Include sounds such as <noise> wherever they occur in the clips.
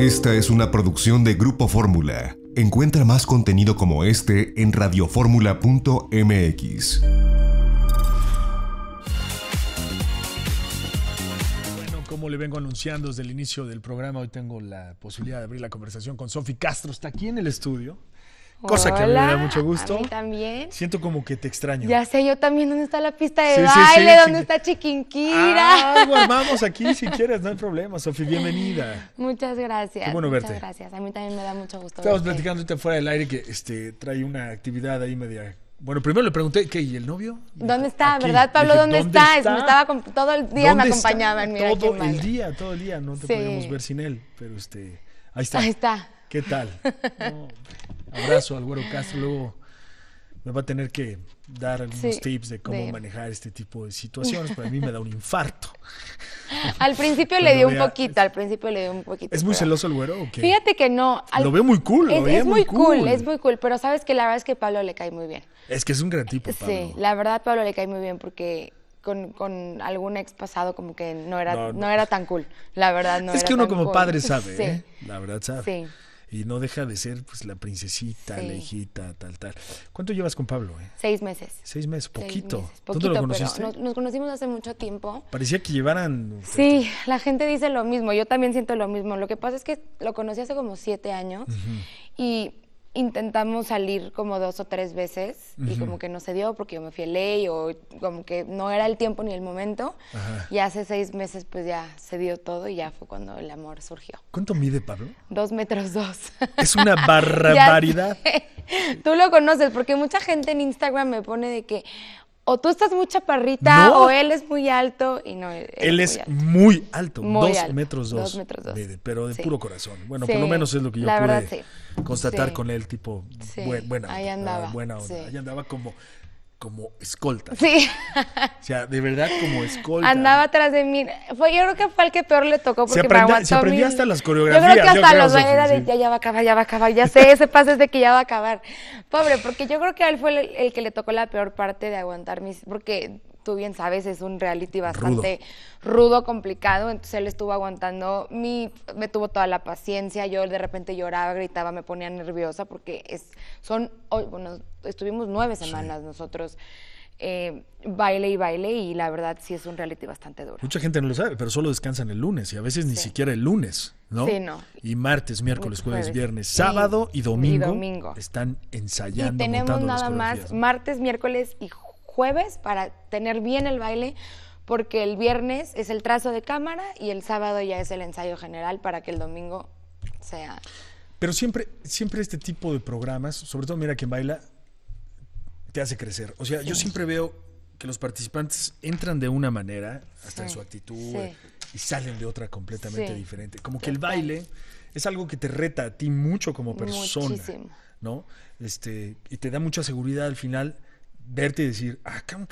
Esta es una producción de Grupo Fórmula. Encuentra más contenido como este en radioformula.mx. Bueno, como le vengo anunciando desde el inicio del programa, hoy tengo la posibilidad de abrir la conversación con Sofi Castro. Está aquí en el estudio. Cosa que a mí me da mucho gusto. A mí también. Siento como que te extraño. Ya sé, yo también. ¿Dónde está la pista de baile? Sí, ¿Dónde está Chiquinquira? Ah, bueno, <laughs> vamos aquí si quieres, no hay problema. Sofi, bienvenida. Muchas gracias. Qué bueno muchas gracias. A mí también me da mucho gusto. Estamos platicando ahorita fuera del aire que este, trae una actividad ahí media bueno, primero le pregunté, ¿qué? ¿Y el novio? ¿Dónde está? ¿Verdad, Pablo? ¿dónde, está? estaba todo el día me acompañaba en mi Todo el día, todo el día. No te podíamos ver sin él, pero este, ahí está. Ahí está. ¿Qué tal? <laughs> abrazo al güero Castro. Luego me va a tener que dar algunos tips de cómo manejar este tipo de situaciones. Para mí me da un infarto. <laughs> al principio le dio un poquito, al principio le dio un poquito. ¿Es muy celoso el güero o qué? Fíjate que no. Lo veo muy cool. lo es muy cool, es muy cool, pero sabes que la verdad es que Pablo le cae muy bien. Es que es un gran tipo, Pablo. Sí, la verdad Pablo le cae muy bien porque con, algún ex pasado como que no era, no, era tan cool. La verdad, no es que uno como padre sabe, <laughs> ¿eh? La verdad sabe. Sí y no deja de ser pues la princesita, la hijita, tal, tal. ¿Cuánto llevas con Pablo? Eh? Seis meses. Seis meses, poquito. lo conociste? Nos, conocimos hace mucho tiempo. Parecía que llevaran... Sí, la gente dice lo mismo, yo también siento lo mismo. Lo que pasa es que lo conocí hace como siete años y intentamos salir como dos o tres veces y como que no se dio porque yo me fui ley o como que no era el tiempo ni el momento. Y hace seis meses pues ya se dio todo y ya fue cuando el amor surgió. ¿Cuánto mide Pablo? Dos metros dos. <laughs> Es una <laughs> barbaridad. Tú lo conoces porque mucha gente en Instagram me pone de que, o tú estás muy parrita o él es muy alto y no. Él, es muy alto, dos metros dos. metros dos. pero de puro corazón. Bueno, por lo menos es lo que yo pude constatar con él, tipo buena, Ahí andaba. Buena Ahí andaba como como escolta. Sí. O sea, de verdad como escolta. Andaba atrás de mí. Fue, yo creo que fue el que peor le tocó porque se aprendía, se hasta las coreografías. Yo creo que hasta los bailes de ya, ya va a acabar, ya va a acabar. Ya sé, ese pase es de que ya va a acabar. Pobre, porque yo creo que a él fue el, el que le tocó la peor parte de aguantar mis... Porque tú bien sabes, es un reality bastante rudo. complicado. Entonces él estuvo aguantando, mi, me tuvo toda la paciencia. Yo de repente lloraba, gritaba, me ponía nerviosa porque es, son, bueno, estuvimos nueve semanas nosotros. Eh, baile y baile y la verdad sí es un reality bastante duro. Mucha gente no lo sabe, pero solo descansan el lunes y a veces ni siquiera el lunes, ¿no? Sí, no. Y martes, miércoles, jueves, viernes, sábado y domingo, y domingo, están ensayando. Y tenemos nada más martes, miércoles y jueves jueves para tener bien el baile, porque el viernes es el trazo de cámara y el sábado ya es el ensayo general para que el domingo sea. Pero siempre, siempre este tipo de programas, sobre todo Mira quien baila, te hace crecer. O sea, yo siempre veo que los participantes entran de una manera, hasta en su actitud, y salen de otra completamente diferente. Como que el baile es algo que te reta a ti mucho como persona, Muchísimo. ¿no? Este, y te da mucha seguridad al final verte y decir, ah, cabrón.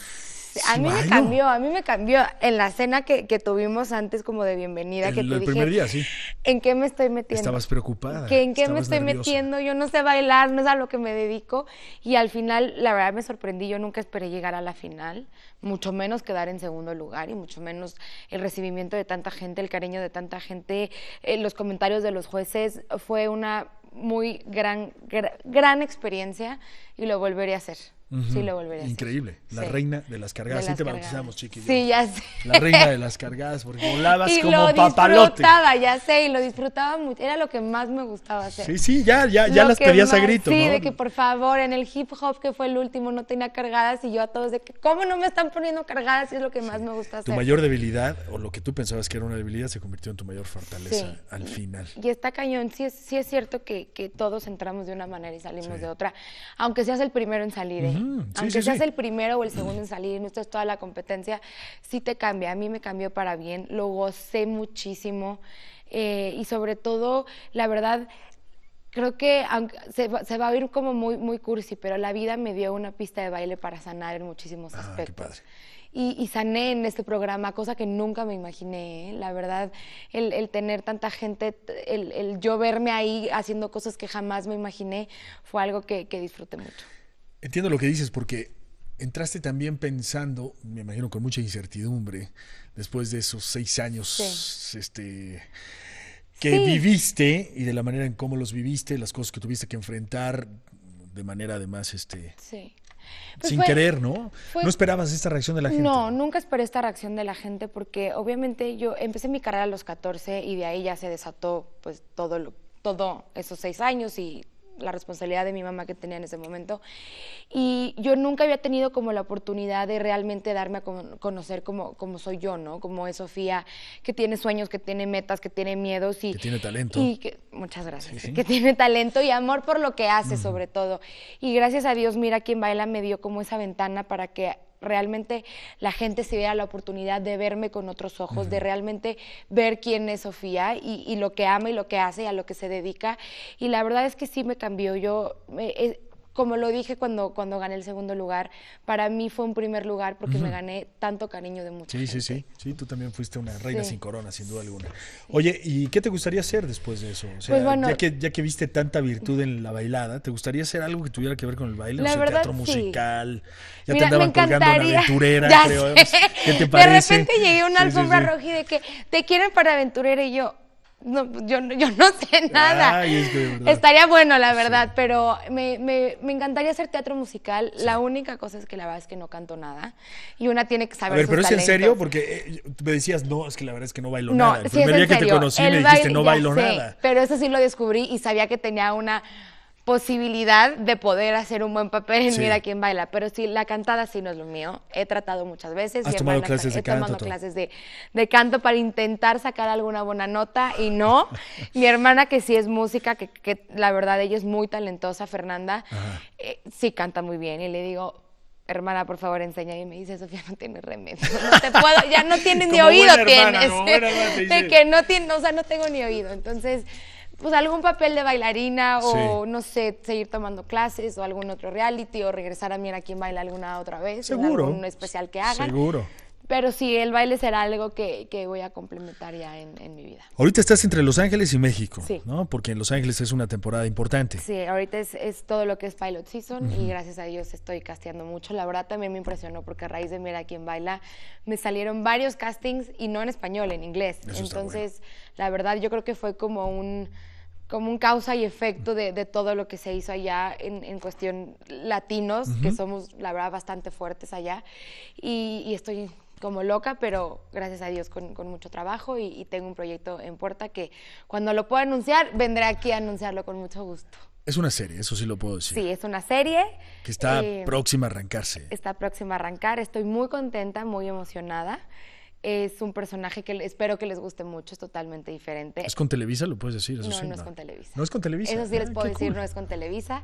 A mí me cambió, a mí me cambió. En la cena que, tuvimos antes como de bienvenida, que te el primer día, sí. ¿En qué me estoy metiendo? Estabas preocupada. ¿En qué me estoy metiendo? Yo no sé bailar, no es a lo que me dedico. Y al final, la verdad me sorprendí. Yo nunca esperé llegar a la final, mucho menos quedar en segundo lugar y mucho menos el recibimiento de tanta gente, el cariño de tanta gente, eh, los comentarios de los jueces. Fue una muy gran, gran experiencia y lo volveré a hacer. Sí, lo volveré a Increíble. La reina de las cargadas. De sí, te bautizamos, Chiqui Sí, ya sé. La reina de las <laughs> cargadas, porque volabas como lo disfrutaba, ya sé, y lo disfrutaba mucho. Era lo que más me gustaba hacer. Sí, sí, ya, ya, ya las pedías a grito. Sí, de que por favor, en el hip hop que fue el último, no tenía cargadas y yo a todos de que, ¿cómo no me están poniendo cargadas? Y es lo que más me gusta hacer. Tu mayor debilidad, o lo que tú pensabas que era una debilidad, se convirtió en tu mayor fortaleza al final. Y está cañón. Sí, sí es cierto que, que todos entramos de una manera y salimos de otra, aunque seas el primero en salir. ¿eh? Aunque seas el primero o el segundo en salir, no estás toda la competencia, sí te cambia. A mí me cambió para bien, lo gocé muchísimo. Eh, y sobre todo, la verdad, creo que se, va, a oír como muy, muy cursi, pero la vida me dio una pista de baile para sanar en muchísimos ah, aspectos. Y, sané en este programa, cosa que nunca me imaginé. ¿eh? La verdad, el, tener tanta gente, el, yo verme ahí haciendo cosas que jamás me imaginé, fue algo que disfruté mucho. Entiendo lo que dices porque entraste también pensando, me imagino con mucha incertidumbre, después de esos seis años, este que viviste y de la manera en cómo los viviste, las cosas que tuviste que enfrentar de manera además este pues sin querer, ¿no? no esperabas esta reacción de la gente. No, nunca esperé esta reacción de la gente porque obviamente yo empecé mi carrera a los 14 y de ahí ya se desató pues todo todo esos seis años y la responsabilidad de mi mamá que tenía en ese momento. Y yo nunca había tenido como la oportunidad de realmente darme a conocer como, como soy yo, ¿no? Como es Sofía, que tiene sueños, que tiene metas, que tiene miedos y... Que tiene talento. Y que, muchas gracias. Que tiene talento y amor por lo que hace, sobre todo. Y gracias a Dios, mira, quien baila me dio como esa ventana para que realmente la gente se diera la oportunidad de verme con otros ojos, de realmente ver quién es Sofía y, lo que ama y lo que hace y a lo que se dedica. Y la verdad es que sí me cambió. Yo, eh, eh, como lo dije cuando, cuando gané el segundo lugar, para mí fue un primer lugar porque me gané tanto cariño de mucha sí, Sí, sí, sí. Tú también fuiste una reina sin corona, sin duda alguna. Oye, ¿y qué te gustaría hacer después de eso? pues bueno, ya, que, ya que viste tanta virtud en la bailada, ¿te gustaría hacer algo que tuviera que ver con el baile? o sea, teatro musical. Ya te andaban colgando una aventurera, <laughs> creo. De repente llegué a una alfombra roja y de que te quieren para aventurera y yo no, yo, yo, no sé <laughs> nada. Estaría bueno, la verdad, pero me, encantaría hacer teatro musical. La única cosa es que la verdad es que no canto nada y una tiene que saber. A ver, pero es en serio, porque eh, me decías, no, es que la verdad es que no bailo nada. El que te conocí dijiste, no bailo nada. Pero eso sí lo descubrí y sabía que tenía una posibilidad de poder hacer un buen papel en Mira quién baila, pero sí, la cantada sí no es lo mío. He tratado muchas veces. Has tomado clases de canto. He tomado clases de, canto para intentar sacar alguna buena nota y no. <laughs> Mi hermana que sí es música, que, la verdad ella es muy talentosa, Fernanda, eh, sí canta muy bien y le digo, hermana, por favor, enseña. Y me dice, Sofía, no tienes remedio. ya no <laughs> tienes ni oído, tienes. <laughs> de que no tiene, o sea, no tengo ni oído. Entonces, pues algún papel de bailarina o no sé, seguir tomando clases o algún otro reality o regresar a a quién baila alguna otra vez. Seguro. Un especial que haga Seguro. Pero sí, el baile será algo que, que voy a complementar ya en, en, mi vida. Ahorita estás entre Los Ángeles y México, sí. ¿no? Porque en Los Ángeles es una temporada importante. Sí, ahorita es, es todo lo que es Pilot Season y gracias a Dios estoy casteando mucho. La verdad también me impresionó porque a raíz de Mira Quién Baila me salieron varios castings y no en español, en inglés. Entonces, la verdad yo creo que fue como un como un causa y efecto de, de, todo lo que se hizo allá en, en cuestión latinos, que somos, la verdad, bastante fuertes allá. Y, y, estoy como loca, pero gracias a Dios con, mucho trabajo y, tengo un proyecto en puerta que cuando lo pueda anunciar, vendré aquí a anunciarlo con mucho gusto. Es una serie, eso sí lo puedo decir. Sí, es una serie. Que está eh, próxima a arrancarse. Está próxima a arrancar, estoy muy contenta, muy emocionada. Es un personaje que espero que les guste mucho, es totalmente diferente. ¿Es con Televisa? Lo puedes decir, no, no, es con Televisa. No es con Televisa. Eso sí les ah, puedo decir, no es con Televisa.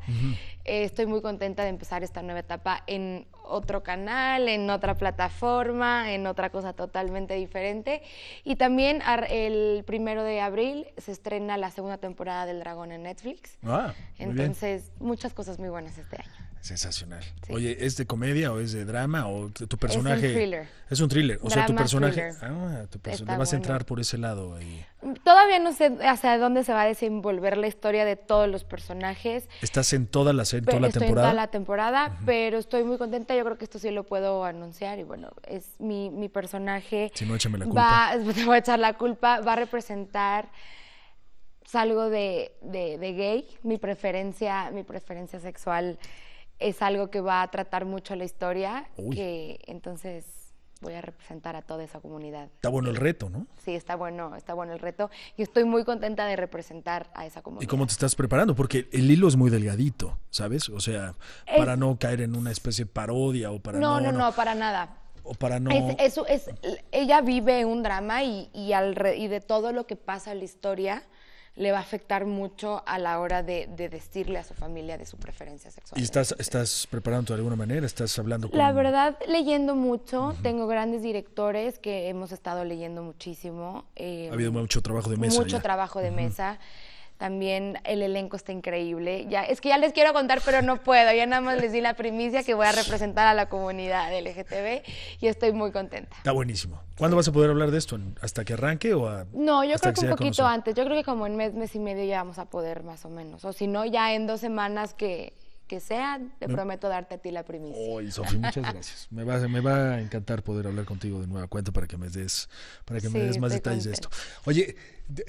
Eh, estoy muy contenta de empezar esta nueva etapa en otro canal, en otra plataforma, en otra cosa totalmente diferente. Y también el primero de abril se estrena la segunda temporada del Dragón en Netflix. Ah, Entonces, muchas cosas muy buenas este año. Sensacional. Oye, ¿es de comedia o es de drama o tu personaje? Es un thriller. Es un thriller. O sea, tu personaje. Ah, vas a entrar por ese lado ahí. Mm, todavía no sé hacia dónde se va a desenvolver la historia de todos los personajes. ¿Estás en toda la, en toda temporada? En toda la temporada, pero estoy muy contenta. Yo creo que esto sí lo puedo anunciar. Y bueno, es mi, mi personaje. Si no, échame la culpa. <laughs> te voy a echar la culpa. Va a representar salgo de, de gay. Mi preferencia, mi preferencia sexual es algo que va a tratar mucho la historia, que entonces voy a representar a toda esa comunidad. Está bueno el reto, ¿no? Sí, está bueno, está bueno el reto y estoy muy contenta de representar a esa comunidad. ¿Y cómo te estás preparando? Porque el hilo es muy delgadito, ¿sabes? O sea, para no caer en una especie de parodia o para no, no, no, para nada o para no... ella vive un drama y, y, al y, de todo lo que pasa en la historia le va a afectar mucho a la hora de, decirle a su familia de su preferencia sexual. ¿Y estás, estás preparando de alguna manera? ¿Estás hablando con...? La verdad, leyendo mucho. Tengo grandes directores que hemos estado leyendo muchísimo. Eh, ha habido mucho trabajo de mesa. Mucho trabajo de mesa. También el elenco está increíble. Ya, es que ya les quiero contar, pero no puedo. Ya nada más les di la primicia que voy a representar a la comunidad LGTB y estoy muy contenta. Está buenísimo. ¿Cuándo vas a poder hablar de esto? ¿Hasta que arranque o No, yo creo que, un poquito antes. Yo creo que como en mes, mes y medio ya vamos a poder más o menos. O si no, ya en dos semanas que que sea, te mm. prometo darte a ti la primicia. Oy, Sofi, muchas gracias. Me va, a encantar poder hablar contigo de nueva cuenta para que me des, para que me des más detalles de esto. Oye,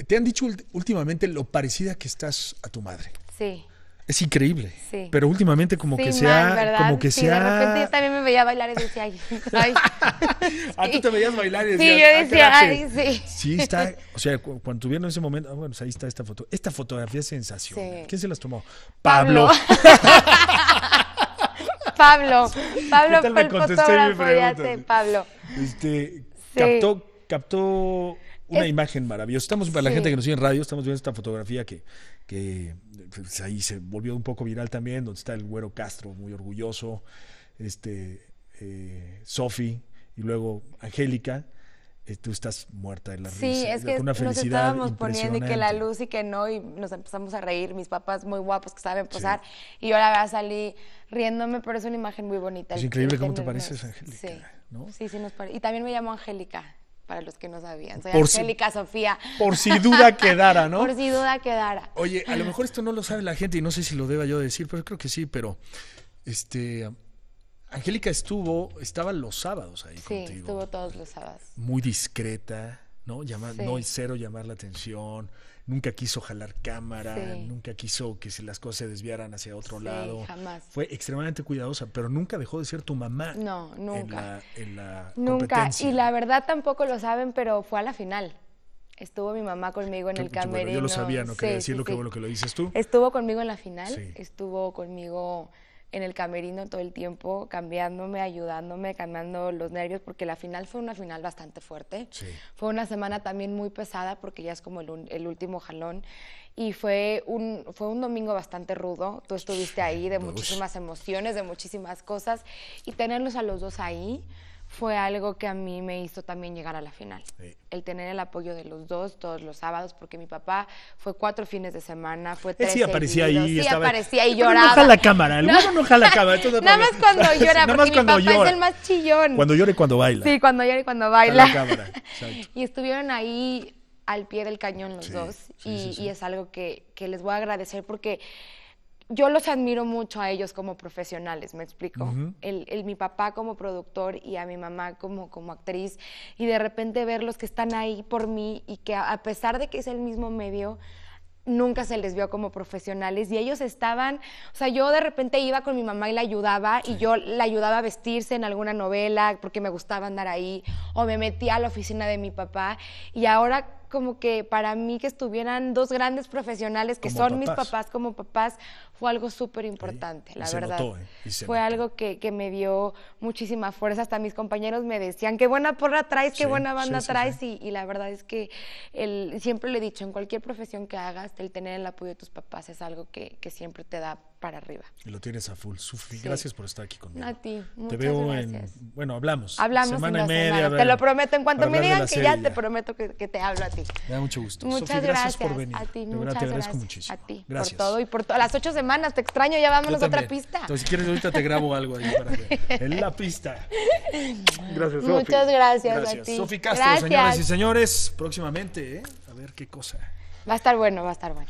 te han dicho últimamente lo parecida que estás a tu madre. Sí. Es increíble. Pero últimamente como que sea, Como que sea... De repente yo también me veía bailar y decía, ay. <laughs> ay. ah, tú te veías bailar y decías, sí, yo ah, decía, ay, sí. Sí, está... <laughs> O sea, cuando tuvieron ese momento... Ah, bueno, pues ahí está esta foto. Esta fotografía es sensacional. ¿Quién se las tomó? Pablo. Pablo. <laughs> Pablo fue el fotógrafo, ya sé, Pablo. Este, captó, captó una imagen maravillosa. Estamos, para la gente que nos sigue en radio, estamos viendo esta fotografía que que pues, ahí se volvió un poco viral también, donde está el güero Castro, muy orgulloso, este, eh, Sofi y luego Angélica. Eh, tú estás muerta en la risa. Sí, es eh, que nos estábamos poniendo y que la luz y que no, y nos empezamos a reír. Mis papás muy guapos que saben posar, y yo la verdad salí riéndome, pero es una imagen muy bonita. Es increíble cómo te pareces, Angélica. Sí. sí, sí, nos parece. Y también me llamo Angélica para los que no sabían. Soy Angélica Sofía. Por si duda quedara, ¿no? <laughs> por si duda quedara. Oye, a lo mejor esto no lo sabe la gente y no sé si lo deba yo decir, pero creo que sí, pero este Angélica estuvo, estaba los sábados ahí contigo. Sí, estuvo todos los sábados. Muy discreta. ¿no? Llamar, No, cero llamar la atención, nunca quiso jalar cámara, nunca quiso que si las cosas se desviaran hacia otro lado. Fue extremadamente cuidadosa, pero nunca dejó de ser tu mamá. No, nunca. En la, nunca. Y la verdad tampoco lo saben, pero fue a la final. Estuvo mi mamá conmigo en el camerino. Pues, yo lo sabía, no quería decir que, lo que lo dices tú. Estuvo conmigo en la final, estuvo conmigo en el camerino todo el tiempo, cambiándome, ayudándome, cambiando los nervios, porque la final fue una final bastante fuerte. Fue una semana también muy pesada, porque ya es como el, último jalón. Y fue un, fue un domingo bastante rudo. Tú estuviste ahí de muchísimas emociones, de muchísimas cosas. Y tenerlos a los dos ahí fue algo que a mí me hizo también llegar a la final. El tener el apoyo de los dos todos los sábados, porque mi papá fue cuatro fines de semana, fue tres. sí aparecía ahí. Sí aparecía y lloraba. No jala cámara, el no. a la <laughs> cámara. <laughs> nada más cuando llora, porque mi papá es el más chillón. Cuando llora y cuando baila. Sí, cuando llora y cuando baila. <laughs> y estuvieron ahí al pie del cañón los dos y, y, es algo que, que les voy a agradecer porque yo los admiro mucho a ellos como profesionales, me explico. el, mi papá como productor y a mi mamá como, como actriz, y de repente verlos que están ahí por mí y que a, pesar de que es el mismo medio, nunca se les vio como profesionales y ellos estaban, o sea, yo de repente iba con mi mamá y la ayudaba y yo la ayudaba a vestirse en alguna novela porque me gustaba andar ahí o me metía a la oficina de mi papá y ahora como que para mí que estuvieran dos grandes profesionales que son mis papás como papás fue algo súper importante, la verdad. Eh, fue algo que, me dio muchísima fuerza. Hasta mis compañeros me decían, qué buena porra traes, qué buena banda traes. Y, la verdad es que siempre le he dicho, en cualquier profesión que hagas, el tener el apoyo de tus papás es algo que, que siempre te da para arriba. Y lo tienes a full. Sofi, gracias por estar aquí conmigo. A ti, muchas Te veo gracias. en. Bueno, hablamos. Hablamos semana y media. Te lo prometo. En cuanto me digan que ya, te prometo que, te hablo a ti. Me da mucho gusto. Muchas gracias, gracias, por venir. A ti, muchas te agradezco gracias. muchísimo. A ti. Gracias. Por todo y por todas las ocho semanas. Te extraño. Ya vámonos a otra pista. Entonces, si quieres, ahorita te grabo algo ahí para que. <laughs> En la pista. Gracias, Sofi. Muchas gracias, a ti. Sofi Castro, señoras y señores. Próximamente, ¿eh? A ver qué cosa. Va a estar bueno, va a estar bueno.